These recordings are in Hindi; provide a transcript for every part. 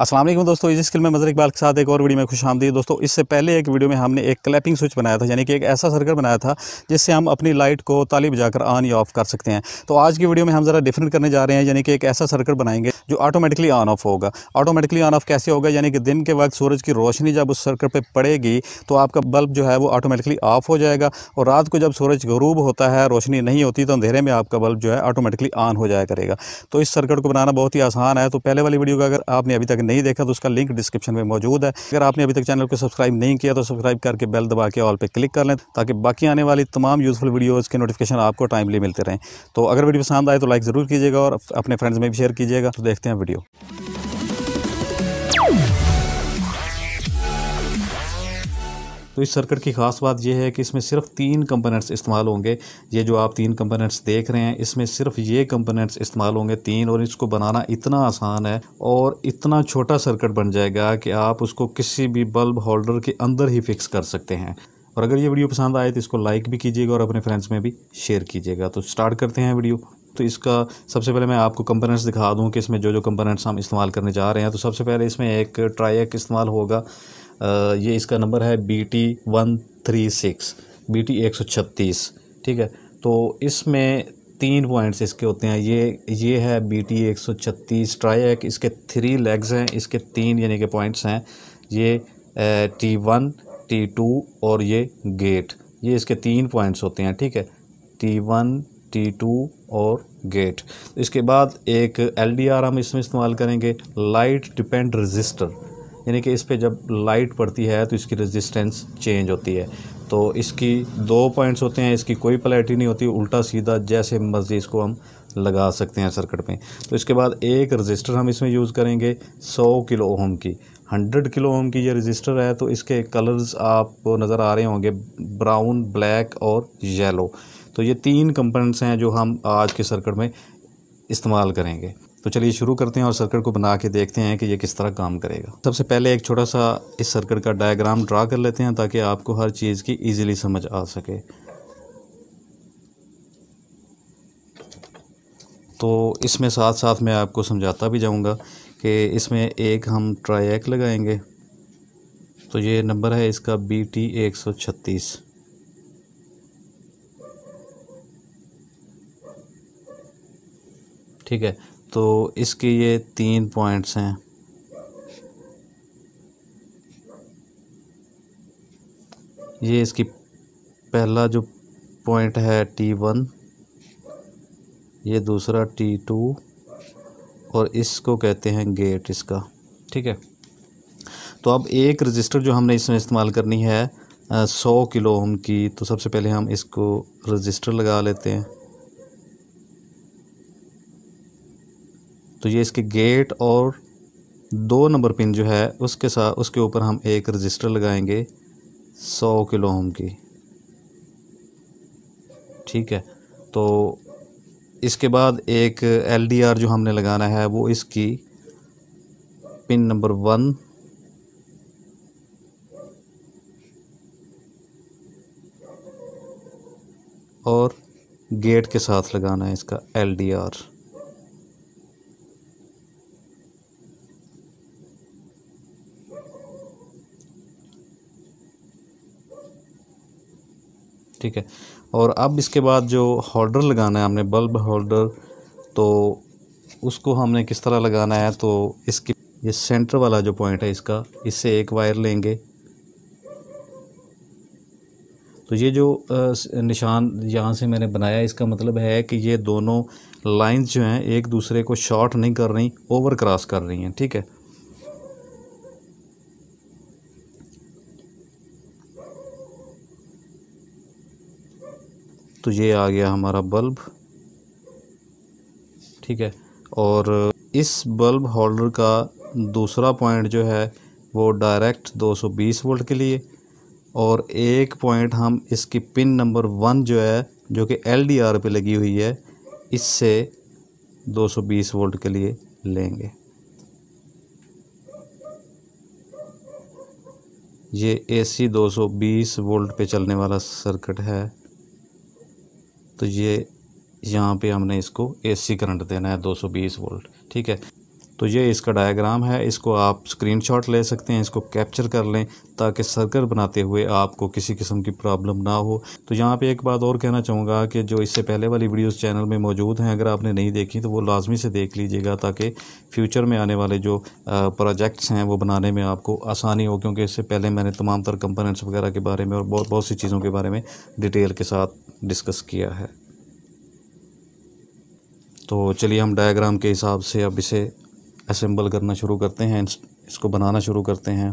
असलम दोस्तों इस स्किल में मज़र इकबाल के साथ एक और वीडियो में खुश आमदी दोस्तों इससे पहले एक वीडियो में हमने एक क्लैपिंग स्विच बनाया था यानी कि एक ऐसा सर्कल बनाया था जिससे हम अपनी लाइट को ताली बजाकर ऑन या ऑफ कर सकते हैं तो आज की वीडियो में हम ज़रा डिफरेंट करने जा रहे हैं यानी कि एक ऐसा सर्कल बनाएंगे जो ऑटोमेटिकली ऑन ऑफ होगा ऑटोमेटिकली ऑन ऑफ कैसे होगा यानी कि दिन के वक्त सूरज की रोशनी जब उस सर्कल पर पड़ेगी तो आपका बल्ब जो है वो ऑटोमेटिकली ऑफ हो जाएगा और रात को जब सूरज गरूब होता है रोशनी नहीं होती तो अंधेरे में आपका बल्ब जो है ऑटोमेटिकली ऑन हो जाया करेगा तो इस सर्कल को बनाना बहुत ही आसान है तो पहले वाली वीडियो का अगर आपने अभी तक नहीं देखा तो उसका लिंक डिस्क्रिप्शन में मौजूद है अगर आपने अभी तक चैनल को सब्सक्राइब नहीं किया तो सब्सक्राइब करके बेल दबा के ऑल पर क्लिक कर लें ताकि बाकी आने वाली तमाम यूज़फुल वीडियोज़ के नोटिफिकेशन आपको टाइमली मिलते रहें तो अगर वीडियो पसंद आए तो लाइक ज़रूर कीजिएगा और अपने फ्रेंड्स में भी शेयर कीजिएगा तो देखते हैं वीडियो तो इस सर्किट की खास बात यह है कि इसमें सिर्फ तीन कंपोनेंट्स इस्तेमाल होंगे ये जो आप तीन कंपोनेंट्स देख रहे हैं इसमें सिर्फ ये कंपोनेंट्स इस्तेमाल होंगे तीन और इसको बनाना इतना आसान है और इतना छोटा सर्किट बन जाएगा कि आप उसको किसी भी बल्ब होल्डर के अंदर ही फिक्स कर सकते हैं और अगर ये वीडियो पसंद आए तो इसको लाइक भी कीजिएगा और अपने फ्रेंड्स में भी शेयर कीजिएगा तो स्टार्ट करते हैं वीडियो तो इसका सबसे पहले मैं आपको कंपोनेंट्स दिखा दूं कि इसमें जो जो कंपोनेंट्स हम इस्तेमाल करने जा रहे हैं तो सबसे पहले इसमें एक ट्राई इस्तेमाल होगा ये इसका नंबर है B T one three six B T एक सौ छत्तीस ठीक है तो इसमें तीन पॉइंट्स इसके होते हैं ये ये है बी टी एक सौ छत्तीस ट्राइक इसके थ्री लेग्स हैं इसके तीन यानी के पॉइंट्स हैं ये टी वन टी टू और ये गेट ये इसके तीन पॉइंट्स होते हैं ठीक है टी वन टी टू और गेट इसके बाद एक एल डी आर हम इसमें इस्तेमाल करेंगे लाइट डिपेंड रजिस्टर यानी कि इस पर जब लाइट पड़ती है तो इसकी रेजिस्टेंस चेंज होती है तो इसकी दो पॉइंट्स होते हैं इसकी कोई पलैटी नहीं होती उल्टा सीधा जैसे मर्जी इसको हम लगा सकते हैं सर्किट में तो इसके बाद एक रजिस्टर हम इसमें यूज़ करेंगे सौ किलो ओम की हंड्रेड किलो ओम की ये रजिस्टर है तो इसके कलर्स आप नज़र आ रहे होंगे ब्राउन ब्लैक और येलो तो ये तीन कंपोनेंट्स हैं जो हम आज के सर्किट में इस्तेमाल करेंगे तो चलिए शुरू करते हैं और सर्कट को बना के देखते हैं कि ये किस तरह काम करेगा सबसे पहले एक छोटा सा इस सर्कट का डायग्राम ड्रा कर लेते हैं ताकि आपको हर चीज़ की ईजिली समझ आ सके तो इसमें साथ साथ मैं आपको समझाता भी जाऊंगा कि इसमें एक हम ट्रायक लगाएंगे तो ये नंबर है इसका बी टी एक सौ छत्तीस ठीक है तो इसके ये तीन पॉइंट्स हैं ये इसकी पहला जो पॉइंट है टी वन ये दूसरा टी टू और इसको कहते हैं गेट इसका ठीक है तो अब एक रजिस्टर जो हमने इसमें इस्तेमाल करनी है सौ किलो ओम की तो सबसे पहले हम इसको रजिस्टर लगा लेते हैं तो ये इसके गेट और दो नंबर पिन जो है उसके साथ उसके ऊपर हम एक रजिस्टर लगाएंगे सौ किलो ओम की ठीक है तो इसके बाद एक एलडीआर जो हमने लगाना है वो इसकी पिन नंबर वन और गेट के साथ लगाना है इसका एलडीआर ठीक है और अब इसके बाद जो होल्डर लगाना है हमने बल्ब होल्डर तो उसको हमने किस तरह लगाना है तो इसकी ये सेंटर वाला जो पॉइंट है इसका इससे एक वायर लेंगे तो ये जो निशान यहाँ से मैंने बनाया इसका मतलब है कि ये दोनों लाइंस जो हैं एक दूसरे को शॉर्ट नहीं कर रही ओवर क्रॉस कर रही हैं ठीक है तो ये आ गया हमारा बल्ब ठीक है और इस बल्ब होल्डर का दूसरा पॉइंट जो है वो डायरेक्ट 220 वोल्ट के लिए और एक पॉइंट हम इसकी पिन नंबर वन जो है जो कि एल डी आर पे लगी हुई है इससे 220 वोल्ट के लिए लेंगे ये एसी 220 वोल्ट पे चलने वाला सर्किट है तो ये यहाँ पे हमने इसको एसी करंट देना है 220 वोल्ट ठीक है तो ये इसका डायग्राम है इसको आप स्क्रीनशॉट ले सकते हैं इसको कैप्चर कर लें ताकि सर्कल बनाते हुए आपको किसी किस्म की प्रॉब्लम ना हो तो यहाँ पे एक बात और कहना चाहूँगा कि जो इससे पहले वाली वीडियोस चैनल में मौजूद हैं अगर आपने नहीं देखी तो वो लाजमी से देख लीजिएगा ताकि फ्यूचर में आने वाले जो प्रोजेक्ट्स हैं वो बनाने में आपको आसानी हो क्योंकि इससे पहले मैंने तमाम तर कंपोनेंट्स वगैरह के बारे में और बहुत बहुत सी चीज़ों के बारे में डिटेल के साथ डिस्कस किया है तो चलिए हम डायग्राम के हिसाब से अब इसे असेंबल करना शुरू करते हैं इसको बनाना शुरू करते हैं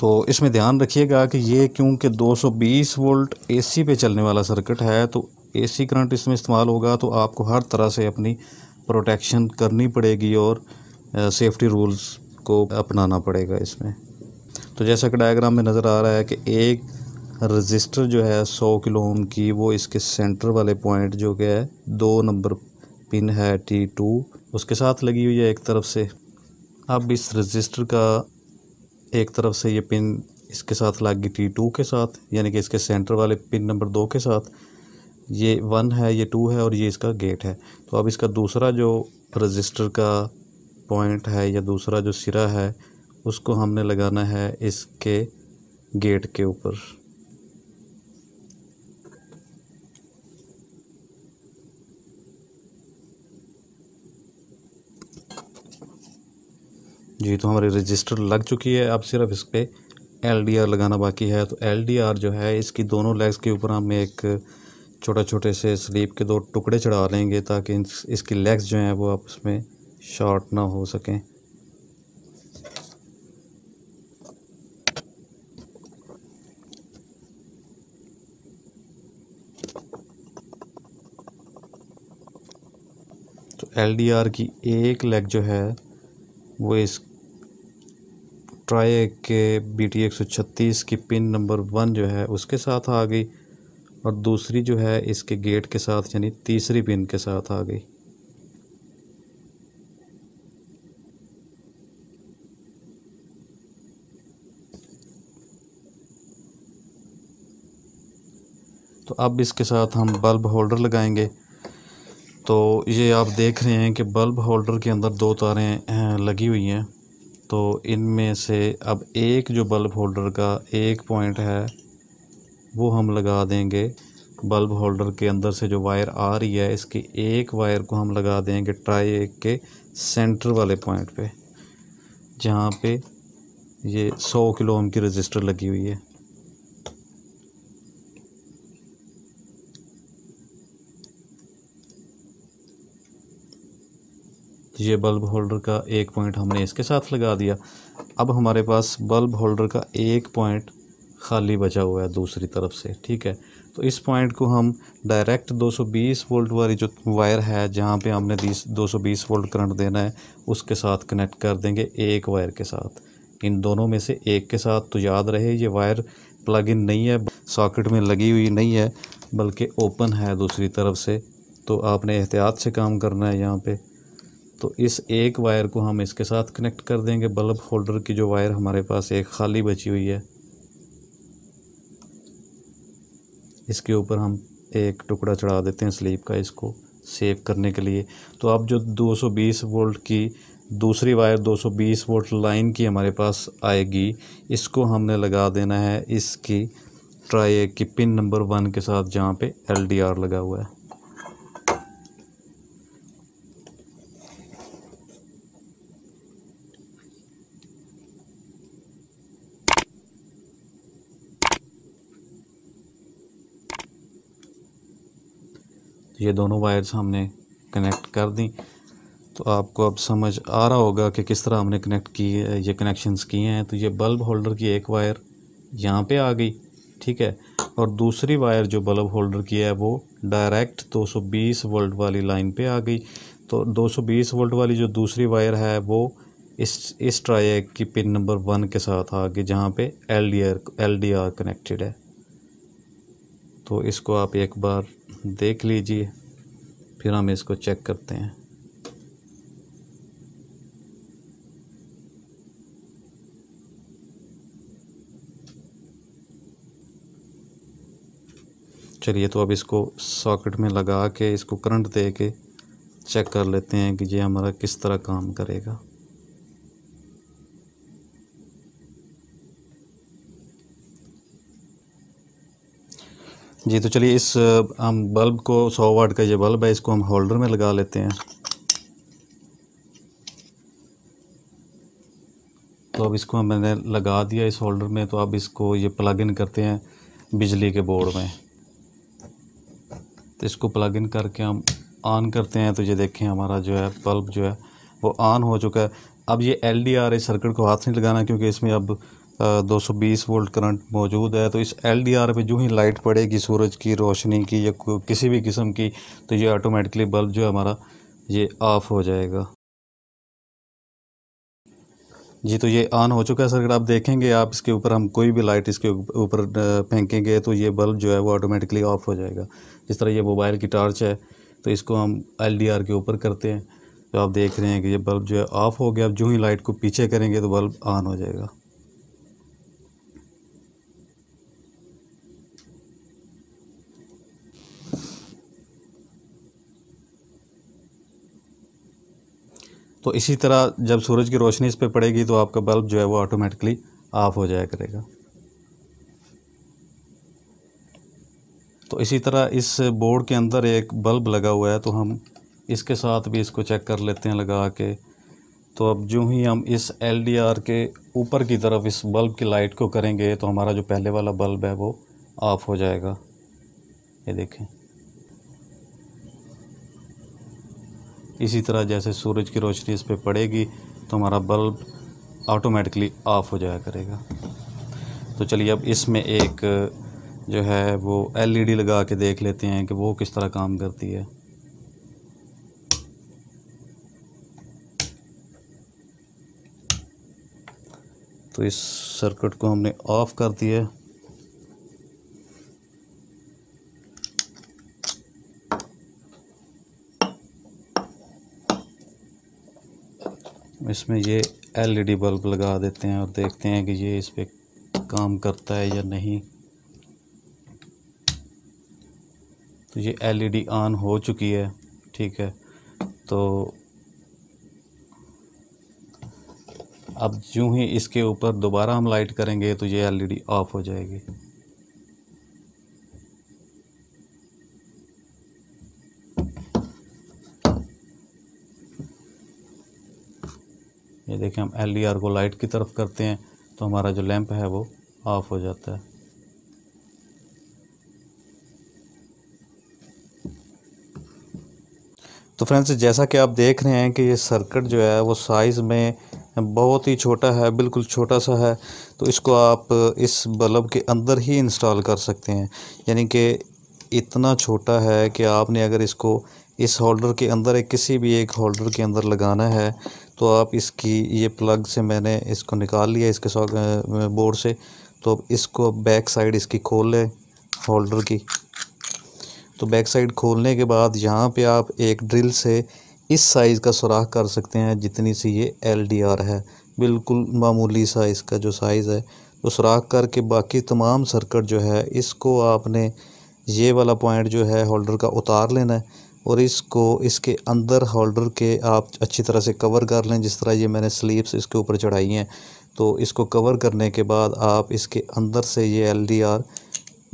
तो इसमें ध्यान रखिएगा कि ये क्योंकि 220 वोल्ट एसी पे चलने वाला सर्किट है तो एसी करंट इसमें इस्तेमाल होगा तो आपको हर तरह से अपनी प्रोटेक्शन करनी पड़ेगी और सेफ्टी रूल्स को अपनाना पड़ेगा इसमें तो जैसा कि डायग्राम में नज़र आ रहा है कि एक रजिस्टर जो है 100 किलो ओम की वो इसके सेंटर वाले पॉइंट जो कि है दो नंबर पिन है टी टू उसके साथ लगी हुई है एक तरफ से अब इस रजिस्टर का एक तरफ से ये पिन इसके साथ गई टी टू के साथ यानी कि इसके सेंटर वाले पिन नंबर दो के साथ ये वन है ये टू है और ये इसका गेट है तो अब इसका दूसरा जो रजिस्टर का पॉइंट है या दूसरा जो सिरा है उसको हमने लगाना है इसके गेट के ऊपर जी तो हमारी रजिस्टर लग चुकी है अब सिर्फ इस पर एल लगाना बाकी है तो एल जो है इसकी दोनों लेग्स के ऊपर हम एक छोटे छोटे से स्लीप के दो टुकड़े चढ़ा लेंगे ताकि इसकी लेग्स जो हैं वो आपस में शॉर्ट ना हो सकें तो एल की एक लेग जो है वो इस ट्राई के बी टी एक सौ छत्तीस की पिन नंबर वन जो है उसके साथ आ गई और दूसरी जो है इसके गेट के साथ यानी तीसरी पिन के साथ आ गई तो अब इसके साथ हम बल्ब होल्डर लगाएंगे तो ये आप देख रहे हैं कि बल्ब होल्डर के अंदर दो तारें लगी हुई हैं तो इनमें से अब एक जो बल्ब होल्डर का एक पॉइंट है वो हम लगा देंगे बल्ब होल्डर के अंदर से जो वायर आ रही है इसके एक वायर को हम लगा देंगे ट्राई एक के सेंटर वाले पॉइंट पे जहाँ पे ये 100 किलो ओम की रजिस्टर लगी हुई है ये बल्ब होल्डर का एक पॉइंट हमने इसके साथ लगा दिया अब हमारे पास बल्ब होल्डर का एक पॉइंट खाली बचा हुआ है दूसरी तरफ से ठीक है तो इस पॉइंट को हम डायरेक्ट 220 वोल्ट वाली जो वायर है जहाँ पे हमने 220 वोल्ट करंट देना है उसके साथ कनेक्ट कर देंगे एक वायर के साथ इन दोनों में से एक के साथ तो याद रहे ये वायर प्लग इन नहीं है सॉकेट में लगी हुई नहीं है बल्कि ओपन है दूसरी तरफ से तो आपने एहतियात से काम करना है यहाँ पर तो इस एक वायर को हम इसके साथ कनेक्ट कर देंगे बल्ब होल्डर की जो वायर हमारे पास एक खाली बची हुई है इसके ऊपर हम एक टुकड़ा चढ़ा देते हैं स्लीप का इसको सेव करने के लिए तो अब जो 220 वोल्ट की दूसरी वायर 220 वोल्ट लाइन की हमारे पास आएगी इसको हमने लगा देना है इसकी ट्राई की पिन नंबर वन के साथ जहाँ पे एलडीआर लगा हुआ है ये दोनों वायर्स हमने कनेक्ट कर दी तो आपको अब समझ आ रहा होगा कि किस तरह हमने कनेक्ट किए ये कनेक्शंस किए हैं तो ये बल्ब होल्डर की एक वायर यहाँ पे आ गई ठीक है और दूसरी वायर जो बल्ब होल्डर की है वो डायरेक्ट 220 वोल्ट वाली लाइन पे आ गई तो 220 वोल्ट वाली जो दूसरी वायर है वो इस इस ट्राइक की पिन नंबर वन के साथ आ गई जहाँ पर L D R L D R connected है तो इसको आप एक बार देख लीजिए फिर हम इसको चेक करते हैं चलिए तो अब इसको सॉकेट में लगा के इसको करंट दे के चेक कर लेते हैं कि ये हमारा किस तरह काम करेगा जी तो चलिए इस हम बल्ब को सौ वाट का ये बल्ब है इसको हम होल्डर में लगा लेते हैं तो अब इसको मैंने लगा दिया इस होल्डर में तो अब इसको ये प्लग इन करते हैं बिजली के बोर्ड में तो इसको प्लग इन करके हम ऑन करते हैं तो ये देखें हमारा जो है बल्ब जो है वो ऑन हो चुका है अब ये एल डी आर इस सर्किट को हाथ नहीं लगाना क्योंकि इसमें अब 220 वोल्ट करंट मौजूद है तो इस एल डी आर पर जो ही लाइट पड़ेगी सूरज की रोशनी की या किसी भी किस्म की तो ये ऑटोमेटिकली बल्ब जो है हमारा ये ऑफ़ हो जाएगा जी तो ये ऑन हो चुका है सर अगर आप देखेंगे आप इसके ऊपर हम कोई भी लाइट इसके ऊपर फेंकेंगे तो ये बल्ब जो है वो ऑटोमेटिकली ऑफ़ हो जाएगा जिस तरह ये मोबाइल की टार्च है तो इसको हम एल डी आर के ऊपर करते हैं तो आप देख रहे हैं कि ये बल्ब जो है ऑफ़ हो गया अब जो ही लाइट को पीछे करेंगे तो बल्ब ऑन हो जाएगा तो इसी तरह जब सूरज की रोशनी इस पर पड़ेगी तो आपका बल्ब जो है वो ऑटोमेटिकली ऑफ हो जाया करेगा तो इसी तरह इस बोर्ड के अंदर एक बल्ब लगा हुआ है तो हम इसके साथ भी इसको चेक कर लेते हैं लगा के तो अब जो ही हम इस एल के ऊपर की तरफ इस बल्ब की लाइट को करेंगे तो हमारा जो पहले वाला बल्ब है वो ऑफ़ हो जाएगा ये देखें इसी तरह जैसे सूरज की रोशनी इस पर पड़ेगी तो हमारा बल्ब ऑटोमेटिकली ऑफ हो जाया करेगा तो चलिए अब इसमें एक जो है वो एलईडी e लगा के देख लेते हैं कि वो किस तरह काम करती है तो इस सर्किट को हमने ऑफ़ कर दिया इसमें ये एलईडी बल्ब e लगा देते हैं और देखते हैं कि ये इस पर काम करता है या नहीं तो ये एलईडी ऑन e हो चुकी है ठीक है तो अब जूँ ही इसके ऊपर दोबारा हम लाइट करेंगे तो ये एलईडी ऑफ e हो जाएगी देखें हम एल e को लाइट की तरफ करते हैं तो हमारा जो लैंप है वो ऑफ हो जाता है तो फ्रेंड्स जैसा कि आप देख रहे हैं कि ये सर्किट जो है वो साइज़ में बहुत ही छोटा है बिल्कुल छोटा सा है तो इसको आप इस बल्ब के अंदर ही इंस्टॉल कर सकते हैं यानी कि इतना छोटा है कि आपने अगर इसको इस होल्डर के अंदर एक किसी भी एक होल्डर के अंदर लगाना है तो आप इसकी ये प्लग से मैंने इसको निकाल लिया इसके बोर्ड से तो अब इसको बैक साइड इसकी खोल लें होल्डर की तो बैक साइड खोलने के बाद यहाँ पे आप एक ड्रिल से इस साइज़ का सुराख कर सकते हैं जितनी सी ये एल डी आर है बिल्कुल मामूली सा इसका जो साइज़ है तो सुराख करके बाकी तमाम सर्कट जो है इसको आपने ये वाला पॉइंट जो है होल्डर का उतार लेना है और इसको इसके अंदर होल्डर के आप अच्छी तरह से कवर कर लें जिस तरह ये मैंने स्लीव्स इसके ऊपर चढ़ाई हैं तो इसको कवर करने के बाद आप इसके अंदर से ये एलडीआर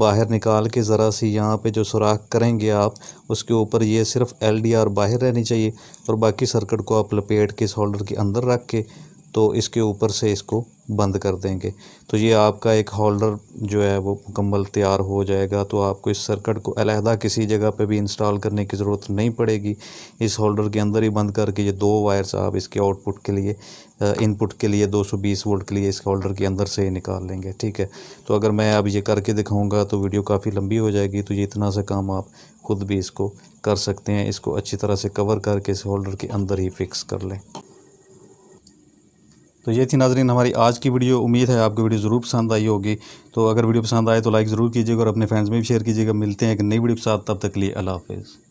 बाहर निकाल के ज़रा सी यहाँ पे जो सुराख करेंगे आप उसके ऊपर ये सिर्फ एलडीआर बाहर रहनी चाहिए और बाकी सर्किट को आप लपेट के इस होल्डर के अंदर रख के तो इसके ऊपर से इसको बंद कर देंगे तो ये आपका एक होल्डर जो है वो मुकम्मल तैयार हो जाएगा तो आपको इस सर्किट को अलहदा किसी जगह पे भी इंस्टॉल करने की ज़रूरत नहीं पड़ेगी इस होल्डर के अंदर ही बंद करके ये दो वायर्स आप इसके आउटपुट के लिए इनपुट के लिए 220 वोल्ट के लिए इस होल्डर के अंदर से ही निकाल लेंगे ठीक है तो अगर मैं अब ये करके दिखाऊँगा तो वीडियो काफ़ी लंबी हो जाएगी तो ये इतना सा काम आप ख़ुद भी इसको कर सकते हैं इसको अच्छी तरह से कवर करके इस होल्डर के अंदर ही फिक्स कर लें तो ये थी नाजरीन हमारी आज की वीडियो उम्मीद है आपको वीडियो ज़रूर पसंद आई होगी तो अगर वीडियो पसंद आए तो लाइक ज़रूर कीजिएगा और अपने फ्रेंड्स में भी शेयर कीजिएगा मिलते हैं एक नई वीडियो के साथ तब तक लिए अल्लाह हाफिज़